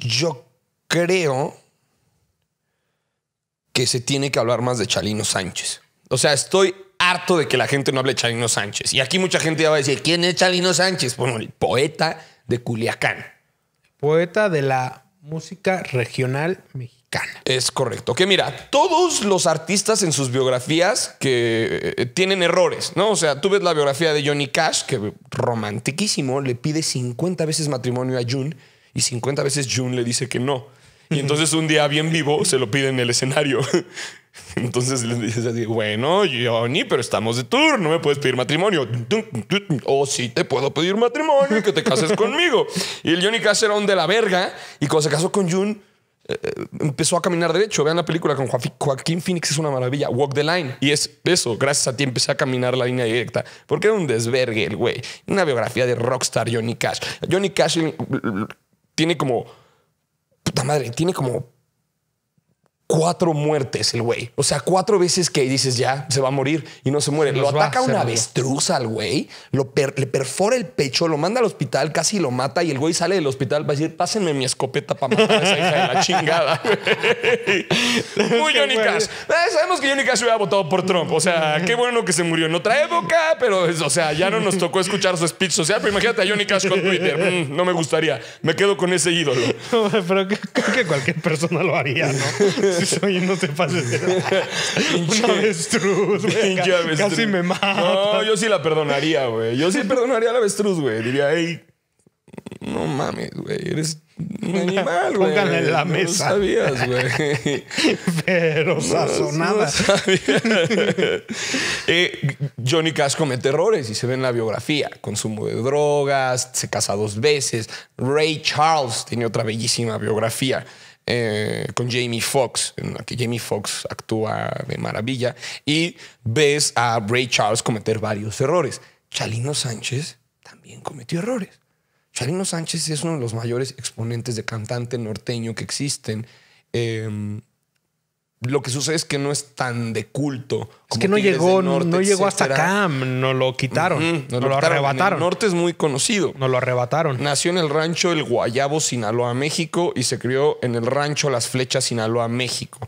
Yo creo que se tiene que hablar más de Chalino Sánchez. O sea, estoy harto de que la gente no hable de Chalino Sánchez. Y aquí mucha gente va a decir, ¿quién es Chalino Sánchez? Bueno, el poeta de Culiacán. Poeta de la música regional mexicana. Es correcto. Que mira, todos los artistas en sus biografías que eh, tienen errores, ¿no? O sea, tú ves la biografía de Johnny Cash, que romantiquísimo, le pide 50 veces matrimonio a June y 50 veces June le dice que no. Y entonces un día bien vivo se lo pide en el escenario. Entonces le dices así, bueno, Johnny, pero estamos de tour, no me puedes pedir matrimonio. O oh, sí te puedo pedir matrimonio y que te cases conmigo. Y el Johnny Cash era un de la verga y cuando se casó con June eh, eh, empezó a caminar derecho. Vean la película con Joaquín Phoenix, es una maravilla. Walk the line. Y es eso, gracias a ti empecé a caminar la línea directa. Porque era un desvergue el güey. Una biografía de rockstar Johnny Cash. Johnny Cash tiene como. Puta madre, tiene como cuatro muertes el güey. O sea, cuatro veces que dices ya se va a morir y no se muere. lo ataca una avestruz al güey, lo le perfora el pecho, lo manda al hospital, casi lo mata y el güey sale del hospital para decir, pásenme mi escopeta para matar a esa hija de la chingada. Muy Johnny Cash. Eh, sabemos que Johnny Cash hubiera votado por Trump. O sea, qué bueno que se murió en otra época, pero o sea, ya no nos tocó escuchar su speech social. Pero imagínate a Johnny Cash con Twitter. Mm, no me gustaría. Me quedo con ese ídolo. pero creo que cualquier persona lo haría, ¿no? oye, no te pases. Pinche avestruz, güey. Casi me mata. No, yo sí la perdonaría, güey. Yo sí perdonaría a la avestruz, güey. Diría, hey, no mames, güey, eres un animal, güey. en la no mesa. sabías, güey. Pero sazonada. Eh, Johnny Cash comete errores y se ve en la biografía. Consumo de drogas, se casa dos veces. Ray Charles tiene otra bellísima biografía. Eh, con Jamie Foxx, en la que Jamie Foxx actúa de maravilla, y ves a Ray Charles cometer varios errores. Chalino Sánchez también cometió errores. Chalino Sánchez es uno de los mayores exponentes de cantante norteño que existen. Em, lo que sucede es que no es tan de culto. es que no llegó, no llegó hasta acá, no lo quitaron, no, lo, arrebataron. norte es muy conocido. No lo arrebataron. Nació en el rancho El Guayabo, Sinaloa, México, y se crió en el rancho Las Flechas, Sinaloa, México.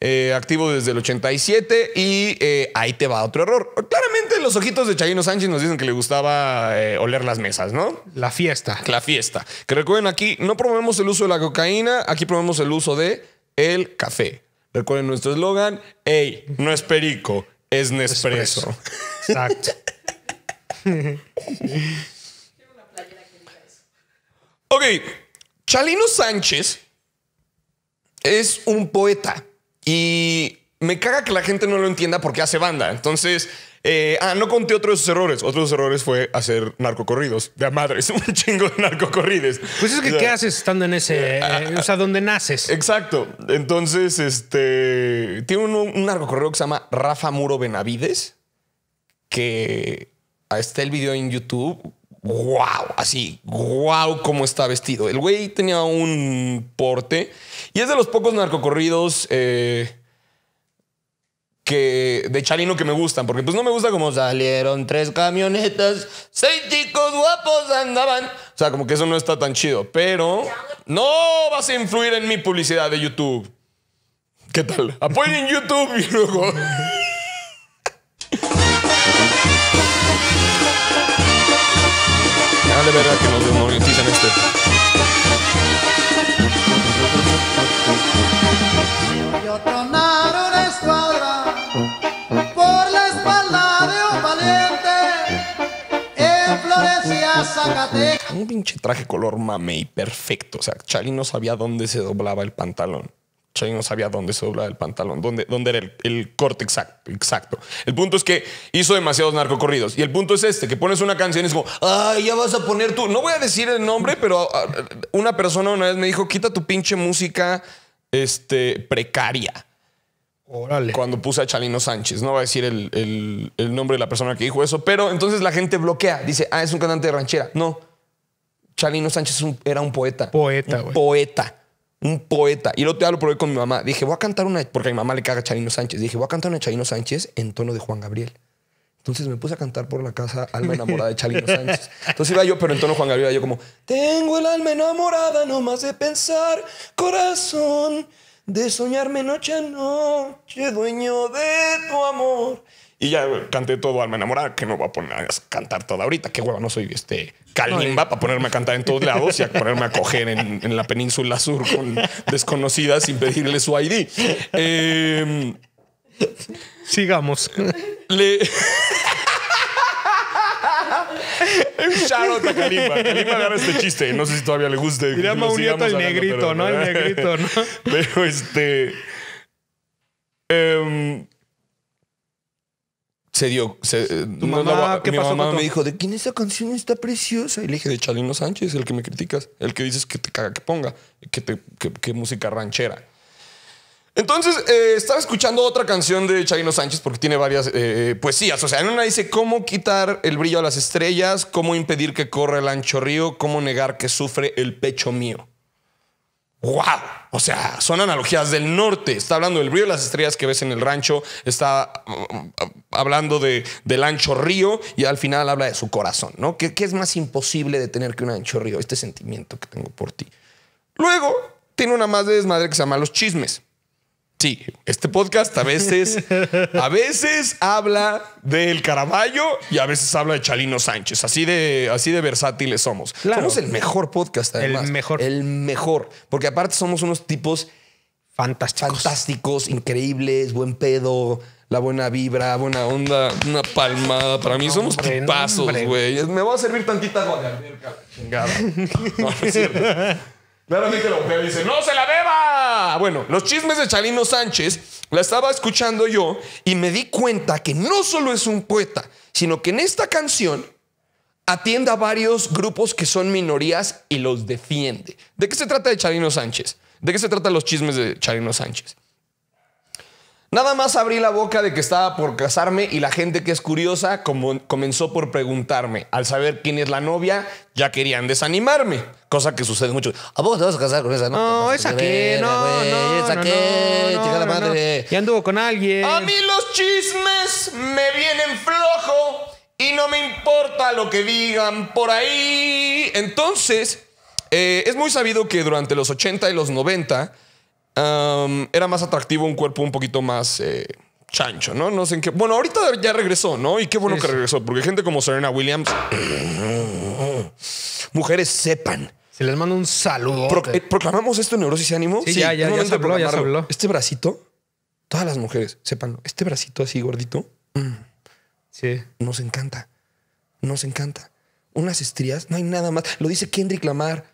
Eh, activo desde el 87 y eh, ahí te va otro error. Claramente los ojitos de Chayino Sánchez nos dicen que le gustaba eh, oler las mesas, ¿no? La fiesta. La fiesta. Que recuerden aquí, no promovemos el uso de la cocaína, aquí promovemos el uso de el café. Recuerden nuestro eslogan, hey, no es perico, es Nespresso. Exacto. ok, Chalino Sánchez es un poeta y me caga que la gente no lo entienda porque hace banda. Entonces, eh, ah, no conté otros errores. Otro de errores fue hacer narcocorridos. De madre madres, un chingo de narcocorridos. Pues es que, ¿qué haces estando en ese. Ah, o sea, donde naces? Exacto. Entonces, este. Tiene un, narcocorrido que se llama Rafa Muro Benavides, que está el video en YouTube. Wow, así, wow, cómo está vestido. El güey tenía un porte y es de los pocos narcocorridos. Eh, que de Chalino que me gustan, porque pues no me gusta como salieron tres camionetas, seis chicos guapos andaban. O sea, como que eso no está tan chido, pero no vas a influir en mi publicidad de YouTube. ¿Qué tal? Apoyen YouTube y luego... Ya de verdad que nos desmonetizan este. Yo tronaron pinche traje color mamey perfecto. O sea, Charlie no sabía dónde se doblaba el pantalón. Charlie no sabía dónde se doblaba el pantalón, dónde, dónde era el, corte exacto, exacto. El punto es que hizo demasiados narcocorridos. Y el punto es este, que pones una canción y es como, ah, ya vas a poner tú. No voy a decir el nombre, pero ah, una persona una vez me dijo, quita tu pinche música este, precaria. ¡Órale! Cuando puse a Chalino Sánchez. No voy a decir el, el, nombre de la persona que dijo eso, pero entonces la gente bloquea. Dice, ah, es un cantante de ranchera. No. Chalino Sánchez era un poeta. Poeta, güey. Poeta. Un poeta. Y lo otro día lo probé con mi mamá. Dije, voy a cantar una. Porque mi mamá le caga Chalino Sánchez. Dije, voy a cantar una de Chalino Sánchez en tono de Juan Gabriel. Entonces me puse a cantar por la casa Alma enamorada de Chalino Sánchez. Entonces iba yo, pero en tono Juan Gabriel, yo como, tengo el alma enamorada más de pensar, corazón, de soñarme noche a noche, dueño de tu amor. Y ya canté todo Alma Enamorada, que no va a poner a cantar toda ahorita. Qué hueva, no soy este Kalimba para ponerme a cantar en todos lados y a ponerme a coger en, la península sur con desconocidas sin pedirle su ID. Em, sigamos. Le... Shout a Kalimba. Kalimba agarra este chiste. No sé si todavía le guste. Diría Maurieta el negrito, ¿no? El negrito, ¿no? pero este. Em, se dio. Se, eh, ¿qué pasó mamá me dijo: ¿de quién esa canción está preciosa? Y le dije: de Chalino Sánchez, el que me criticas, el que dices que te caga que ponga, que, música ranchera. Entonces eh, estaba escuchando otra canción de Chalino Sánchez porque tiene varias eh, poesías. O sea, en una dice cómo quitar el brillo a las estrellas, cómo impedir que corra el ancho río, cómo negar que sufre el pecho mío. ¡Wow! O sea, son analogías del norte. Está hablando del río de las estrellas que ves en el rancho, está mm, mm, hablando de, del ancho río y al final habla de su corazón, ¿no? ¿Qué, es más imposible de tener que un ancho río? Este sentimiento que tengo por ti. Luego, tiene una más de desmadre que se llama Los Chismes. Sí, este podcast a veces, a veces habla del Caraballo y a veces habla de Chalino Sánchez. Así de, así de versátiles somos. Somos el mejor podcast, El mejor. El mejor. Porque aparte somos unos tipos fantásticos, increíbles, buen pedo la buena vibra, buena onda, una palmada. Para mí somos pasos, güey. Me voy a servir tantita agua de alberca. Claramente la mujer dice, no se la beba. Bueno, los chismes de Chalino Sánchez la estaba escuchando yo y me di cuenta que no solo es un poeta, sino que en esta canción atiende a varios grupos que son minorías y los defiende. ¿De qué se trata de Charino Sánchez? ¿De qué se trata los chismes de Charino Sánchez? Nada más abrí la boca de que estaba por casarme y la gente que es curiosa comenzó por preguntarme. Al saber quién es la novia, ya querían desanimarme. Cosa que sucede mucho. ¿A vos te vas a casar con esa? No, no es aquí, no, esa qué, madre. Ya anduvo con alguien. A mí los chismes me vienen flojo y no me importa lo que digan por ahí. Entonces, eh, es muy sabido que durante los 80 y los 90 era más atractivo un cuerpo un poquito más eh, chancho, ¿no? No sé en qué. Bueno, ahorita ya regresó, ¿no? Y qué bueno que regresó, porque gente como Serena Williams. mujeres sepan. Se les manda un saludo. Eh, ¿Proclamamos esto en Neurosis y Ánimo? Sí, ya, ya, ya, ya Este bracito, todas las mujeres, sepan, este bracito así gordito, mm, sí. nos encanta. Nos encanta. Unas estrías, no hay nada más. Lo dice Kendrick Lamar.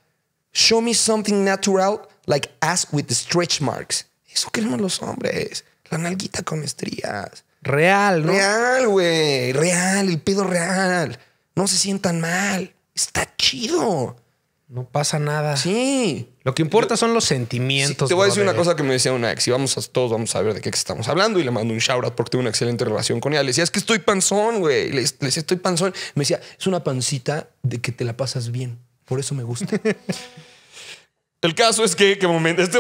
Show me something natural Like ass with stretch marks. Eso queremos los hombres. La nalguita con estrías. Real, ¿no? Real, güey. Real, el pedo real. No se sientan mal. Está chido. No pasa nada. Sí. Lo que importa son los sentimientos. te voy a decir una cosa que me decía una ex. Y vamos a todos vamos a ver de qué estamos hablando. Y le mando un shout out porque tengo una excelente relación con ella. Le decía, es que estoy panzón, güey. Le, le decía, estoy panzón. Me decía, es una pancita de que te la pasas bien. Por eso me gusta. El caso es que, este momento está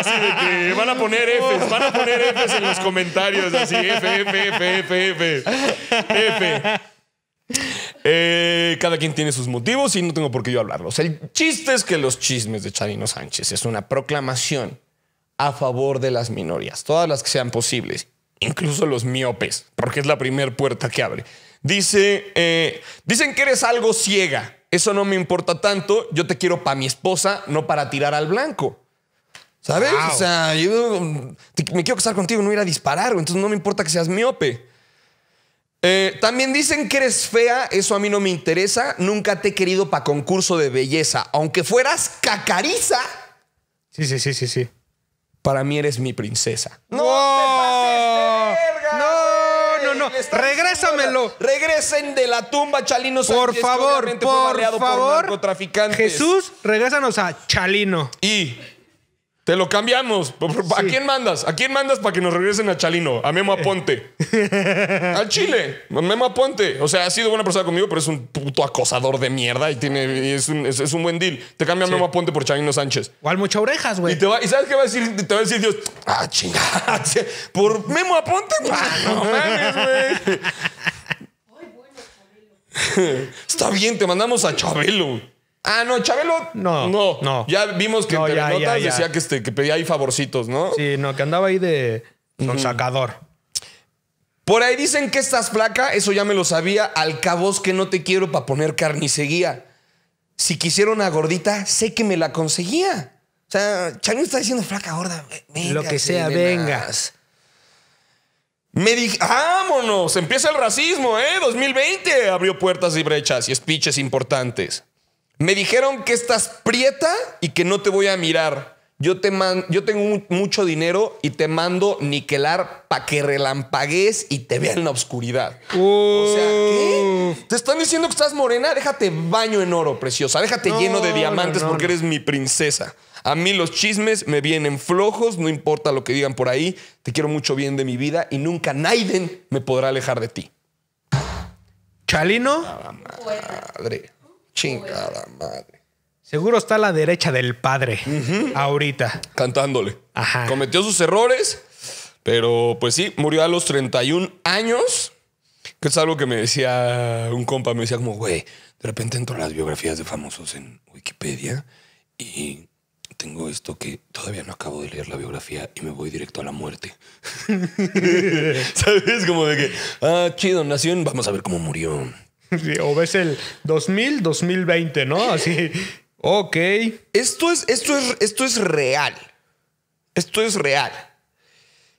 así de que van a poner F, van a poner en los comentarios, así F, F, F, F, F. Eh, cada quien tiene sus motivos y no tengo por qué yo hablarlos. El chiste es que los chismes de Charino Sánchez es una proclamación a favor de las minorías, todas las que sean posibles, incluso los miopes, porque es la primera puerta que abre. Dice, eh, dicen que eres algo ciega eso no me importa tanto, yo te quiero para mi esposa, no para tirar al blanco. ¿Sabes? O sea, yo me quiero casar contigo, no ir a disparar, entonces no me importa que seas miope. Eh, también dicen que eres fea, eso a mí no me interesa, nunca te he querido para concurso de belleza, aunque fueras cacariza. Sí, sí, sí, sí, sí. Para mí eres mi princesa. ¡No! Te pases. Regrésamelo, Regresen de la tumba, Chalino Sánchez. Por favor, por favor. Jesús, regrésanos a Chalino. Y te lo cambiamos. ¿A quién mandas? ¿A quién mandas para que nos regresen a Chalino? A Memo Aponte. a Chile. Memo Aponte. O sea, ha sido buena persona conmigo, pero es un puto acosador de mierda y, tiene, es, un, buen deal. Te cambia a Memo Aponte por Chalino Sánchez. al mucha orejas, güey. Y, te va, y ¿sabes qué va a decir? Te va a decir Dios, ah, chingada. Por Memo Aponte, ah, No mames, güey. Está bien, te mandamos a Chabelo. Ah, no, Chabelo. No. No. no. Ya vimos que decía este, que, pedía ahí favorcitos, ¿no? Sí, no, que andaba ahí de con sacador. Por ahí dicen que estás flaca, eso ya me lo sabía. Al cabo es que no te quiero para poner carnicería. Si quisiera una gordita, sé que me la conseguía. O sea, Chabelo está diciendo flaca, gorda. lo que sea, vengas. Me dije, vámonos, empieza el racismo, ¿eh? 2020 abrió puertas y brechas y speeches importantes. Me dijeron que estás prieta y que no te voy a mirar. Yo, te yo tengo mucho dinero y te mando niquelar para que relampagues y te vea en la oscuridad. O sea, ¿qué? Te están diciendo que estás morena. Déjate baño en oro, preciosa. Déjate lleno de diamantes porque eres mi princesa. A mí los chismes me vienen flojos, no importa lo que digan por ahí. Te quiero mucho bien de mi vida y nunca Naiden me podrá alejar de ti. ¿Chalino? madre. Chinga la madre. Seguro está a la derecha del padre ahorita. Cantándole. Ajá. Cometió sus errores, pero pues sí, murió a los 31 años. Que es algo que me decía un compa, me decía como, güey, de repente entro a las biografías de famosos en Wikipedia y tengo esto que todavía no acabo de leer la biografía y me voy directo a la muerte. ¿Sabes? Como de que, ah, chido, nació vamos a ver cómo murió. o ves el 2000, 2020, ¿no? Así. Ok. Esto es, esto es, esto es real. Esto es real.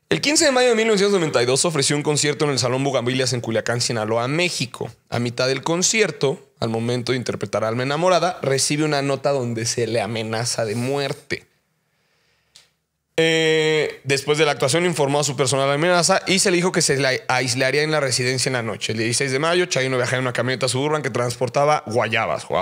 El 15 de mayo de 1992 ofreció un concierto en el Salón Bugambilias en Culiacán, Sinaloa, México. A mitad del concierto, al momento de interpretar a Alma Enamorada, recibe una nota donde se le amenaza de muerte. Eh, después de la actuación informó a su personal de amenaza y se le dijo que se la aislaría en la residencia en la noche. El 16 de mayo, Chalino viajaba en una camioneta suburban que transportaba guayabas.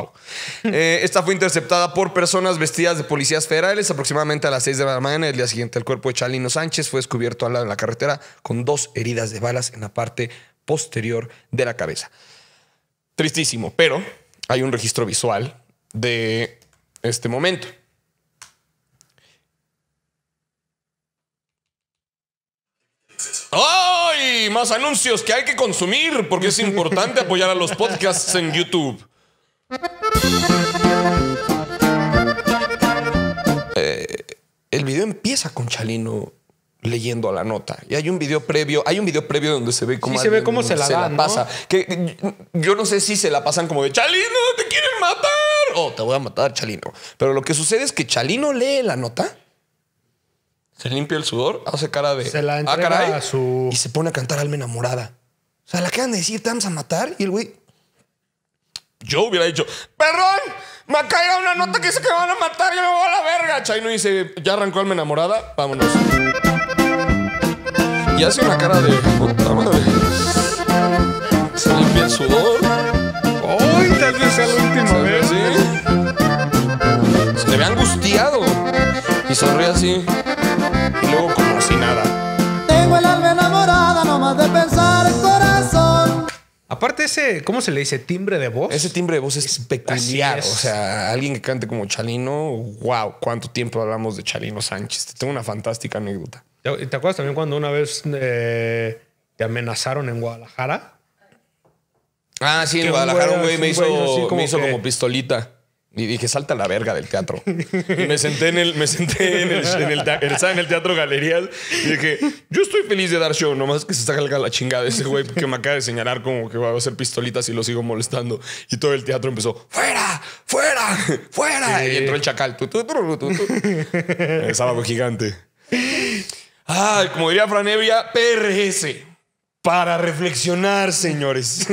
Eh, esta fue interceptada por personas vestidas de policías federales aproximadamente a las 6 de la mañana. El día siguiente, el cuerpo de Chalino Sánchez fue descubierto al lado de la carretera con dos heridas de balas en la parte posterior de la cabeza. Tristísimo, pero hay un registro visual de este momento. ¡Ay! Más anuncios que hay que consumir porque es importante apoyar a los podcasts en YouTube. Eh, el video empieza con Chalino leyendo la nota. Y hay un video previo, hay un video previo donde se ve cómo, se, se la, pasa. Que yo no sé si se la pasan como de Chalino, te quieren matar. O oh, te voy a matar, Chalino. Pero lo que sucede es que Chalino lee la nota se limpia el sudor, hace cara de. Se la ah, caray, Y se pone a cantar alma enamorada. O sea, la quedan de decir, te vamos a matar. Y el güey. Yo hubiera dicho, perdón, me ha caído una nota que dice que me van a matar, yo me voy a la verga. Chaino dice, ya arrancó alma enamorada, vámonos. Y hace una cara de Se limpia el sudor. ¡Uy! Tal vez sea la última vez. Se ¿eh? ve angustiado. Y sonríe así y luego como si nada. Tengo el alma enamorada nomás de pensar corazón. Aparte ese, ¿cómo se le dice? Timbre de voz. Ese timbre de voz es, peculiar. O sea, alguien que cante como Chalino, wow, cuánto tiempo hablamos de Chalino Sánchez. tengo una fantástica anécdota. ¿Te acuerdas también cuando una vez eh, te amenazaron en Guadalajara? Ah, sí, en Guadalajara un güey me hizo, me hizo como pistolita. Y dije, salta la verga del teatro. Y me senté en el, me senté en el, teatro Galerías y dije, yo estoy feliz de dar show, nomás que se está salga la chingada ese güey que me acaba de señalar como que va a hacer pistolitas y lo sigo molestando. Y todo el teatro empezó, fuera, fuera, fuera. Y entró el chacal. el sábado gigante. Ay, como diría Franevia, PRS. Para reflexionar, señores.